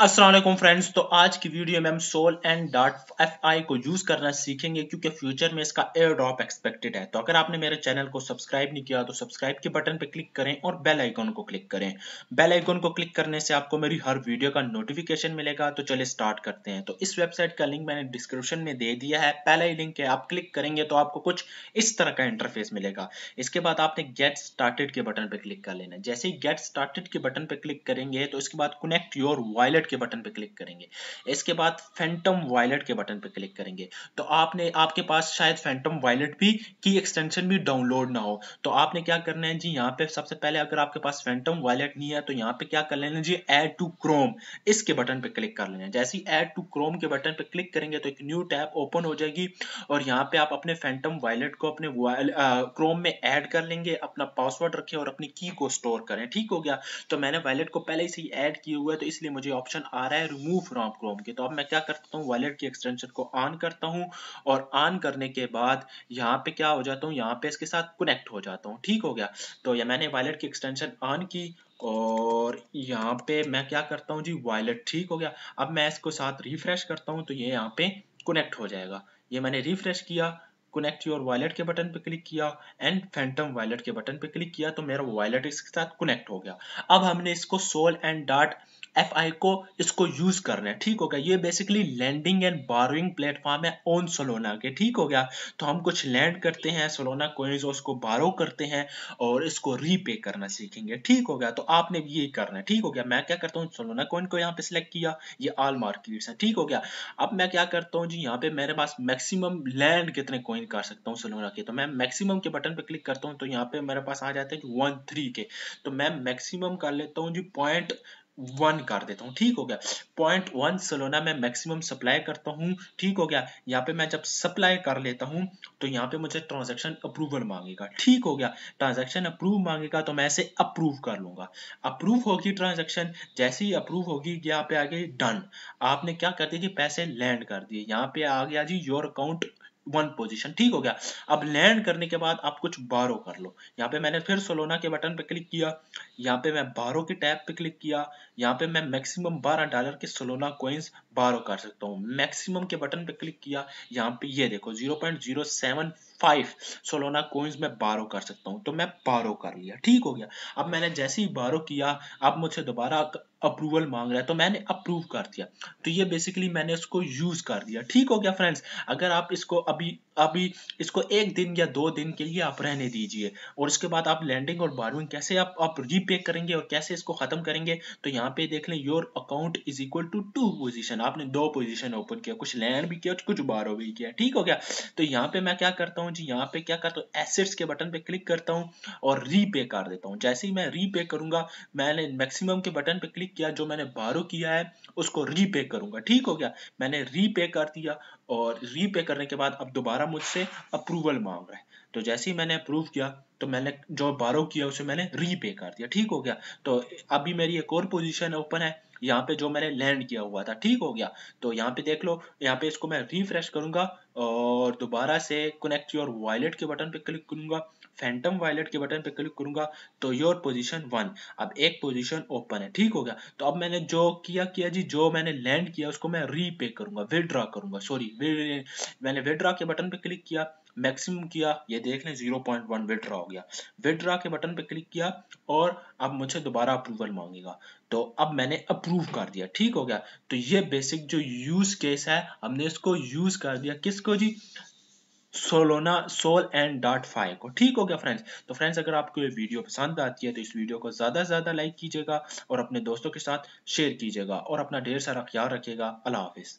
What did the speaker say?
Aslam friends तो आज की वीडियो में हम soul and dot F I को यूज़ करना सीखेंगे क्योंकि फ्यूचर में इसका एयर ड्रॉप एक्सपेक्टेड है तो अगर आपने मेरे चैनल को सब्सक्राइब नहीं किया तो सब्सक्राइब के बटन पर क्लिक करें और बेल आइकॉन को क्लिक करें बेल आइकॉन को क्लिक करने से आपको मेरी हर वीडियो का नोटिफिकेशन मिलेगा तो चले स्टार्ट करते हैं तो इस वेबसाइट का लिंक मैंने डिस्क्रिप्शन में दे दिया है पहला ही लिंक है आप क्लिक करेंगे तो आपको कुछ इस तरह का इंटरफेस मिलेगा इसके बाद आपने गेट स्टार्टेड के बटन पर क्लिक कर लेना जैसे ही गेट स्टार्टेड के बटन पर क्लिक करेंगे तो इसके बाद कनेक्ट योर वॉलेट रेड के बटन पे क्लिक करेंगे इसके बाद फैंटम वायलेट के बटन पे क्लिक करेंगे तो आपने आपके पास शायद फैंटम वायलेट भी की एक्सटेंशन भी डाउनलोड ना हो तो आपने क्या करना है जी यहाँ पे सबसे पहले अगर आपके पास फैंटम वायलेट नहीं है तो यहाँ पे क्या कर लेना जी एड टू क्रोम इसके बटन पे क्लिक कर लेना जैसे ही एड टू क्रोम के बटन पे क्लिक करेंगे तो एक न्यू टैब ओपन हो जाएगी और यहाँ पे आप अपने फैंटम वायलेट को अपने क्रोम में एड कर लेंगे अपना पासवर्ड रखें और अपनी की को स्टोर करें ठीक हो गया तो मैंने वायलेट को पहले से ही एड किया हुआ है तो इसलिए मुझे ऑप्शन ऑप्शन आ रहा है रिमूव फ्रॉम क्रोम के तो अब मैं क्या करता हूँ वॉलेट की एक्सटेंशन को ऑन करता हूँ और ऑन करने के बाद यहाँ पे क्या हो जाता हूँ यहाँ पे इसके साथ कनेक्ट हो जाता हूँ ठीक हो गया तो ये मैंने वॉलेट की एक्सटेंशन ऑन की और यहाँ पे मैं क्या करता हूँ जी वॉलेट ठीक हो गया अब मैं इसको साथ रिफ्रेश करता हूँ तो ये यहाँ पे कनेक्ट हो जाएगा ये मैंने रिफ्रेश किया कनेक्ट योर वॉलेट के बटन पे क्लिक किया एंड फैंटम वॉलेट के बटन पे क्लिक किया तो मेरा वॉलेट इसके साथ कनेक्ट हो गया अब हमने इसको Solend dot F I को इसको यूज करना है ठीक हो गया ये basically lending and borrowing platform है ऑन सोलोना के ठीक हो गया तो हम कुछ लैंड करते हैं सोलोना कोइंस उसको बारो करते हैं और इसको रीपे करना सीखेंगे ठीक हो गया तो आपने भी ये करना है ठीक हो गया मैं क्या करता हूँ सोलोना कोइन को यहाँ पे सिलेक्ट किया ये ऑल मार्केट्स है ठीक हो गया अब मैं क्या करता हूँ जी यहाँ पे मेरे पास मैक्सिमम लैंड कितने कोइन कर सकता हूँ सोलोना के तो मैं मैक्सिमम के बटन पर क्लिक करता हूँ तो यहाँ पे मेरे पास आ जाते हैं वन थ्री के तो मैं मैक्सिमम कर लेता हूँ जी पॉइंट वन कर देता हूँ ठीक हो गया पॉइंट वन सलोना में मैक्सिमम सप्लाई करता हूँ ठीक हो गया यहाँ पे मैं जब सप्लाई कर लेता हूँ तो यहाँ पे मुझे ट्रांजैक्शन अप्रूवल मांगेगा ठीक हो गया ट्रांजैक्शन अप्रूव मांगेगा तो मैं इसे अप्रूव कर लूंगा अप्रूव होगी ट्रांजैक्शन जैसे ही अप्रूव होगी यहाँ पे आ गई डन आपने क्या कर दिया जी पैसे लैंड कर दिए यहाँ पे आ गया जी योर अकाउंट वन पोजीशन ठीक हो गया अब लैंड करने के बाद आप कुछ बारो कर लो यहाँ पे मैंने फिर सोलोना के बटन पे क्लिक किया यहाँ पे मैं बारो के टैब पे क्लिक किया यहाँ पे मैं मैक्सिमम बारह डॉलर के सोलोना कोइंस बारो कर सकता हूँ मैक्सिमम के बटन पे क्लिक किया यहाँ पे ये देखो zero point zero seven five Solana coins मैं बारो कर सकता हूँ तो मैं बारो कर लिया ठीक हो गया अब मैंने जैसे ही बारो किया अब मुझे दोबारा अप्रूवल मांग रहा है तो मैंने अप्रूव कर दिया तो ये बेसिकली मैंने उसको यूज कर दिया ठीक हो गया फ्रेंड्स अगर आप इसको अभी अभी इसको एक दिन या दो दिन के लिए आप रहने दीजिए और इसके बाद आप लैंडिंग और बारविंग कैसे आप आप रीपे करेंगे और कैसे इसको खत्म करेंगे तो यहाँ पे देख लें your account is equal to two position आपने दो पोजिशन ओपन किया कुछ लैंड भी किया कुछ बारो भी किया ठीक हो गया तो यहाँ पे मैं क्या करता हूँ जी यहाँ पे क्या करता हूँ एसेट्स के बटन पे क्लिक करता हूँ और रीपे कर देता हूँ जैसे ही मैं रीपे करूंगा मैंने मैक्सिमम के बटन पे क्लिक किया जो मैंने बारो किया है उसको रीपे करूंगा ठीक हो गया मैंने रीपे कर दिया और रीपे करने के बाद अब दोबारा मुझसे अप्रूवल मांग रहा है तो जैसे ही मैंने अप्रूव किया तो मैंने जो बारो किया उसे मैंने रीपे कर दिया ठीक हो गया तो अभी मेरी एक और पोजीशन ओपन है यहाँ पे जो मैंने लैंड किया हुआ था ठीक हो गया तो यहाँ पे देख लो यहाँ पे इसको मैं रिफ्रेश करूंगा और दोबारा से कनेक्ट योर वॉलेट के बटन पे क्लिक करूंगा फैंटम वायलेट के बटन पे क्लिक करूंगा तो योर पोजीशन वन अब एक पोजीशन ओपन है ठीक हो गया तो अब मैंने जो किया किया जी जो मैंने लैंड किया उसको मैं रीपे करूंगा विदड्रॉ करूंगा सॉरी मैंने विदड्रॉ के बटन पे क्लिक किया मैक्सिमम किया ये देख लें जीरो पॉइंट वन विदड्रॉ हो गया विदड्रॉ के बटन पे क्लिक किया और अब मुझे दोबारा अप्रूवल मांगेगा तो अब मैंने अप्रूव कर दिया ठीक हो गया तो ये बेसिक जो यूज केस है हमने इसको यूज कर दिया किसको जी Solana sol and dot five को ठीक हो गया फ्रेंड्स तो फ्रेंड्स अगर आपको ये वीडियो पसंद आती है तो इस वीडियो को ज़्यादा से ज़्यादा लाइक कीजिएगा और अपने दोस्तों के साथ शेयर कीजिएगा और अपना ढेर सारा ख्याल रखिएगा अल्लाह हाफिज़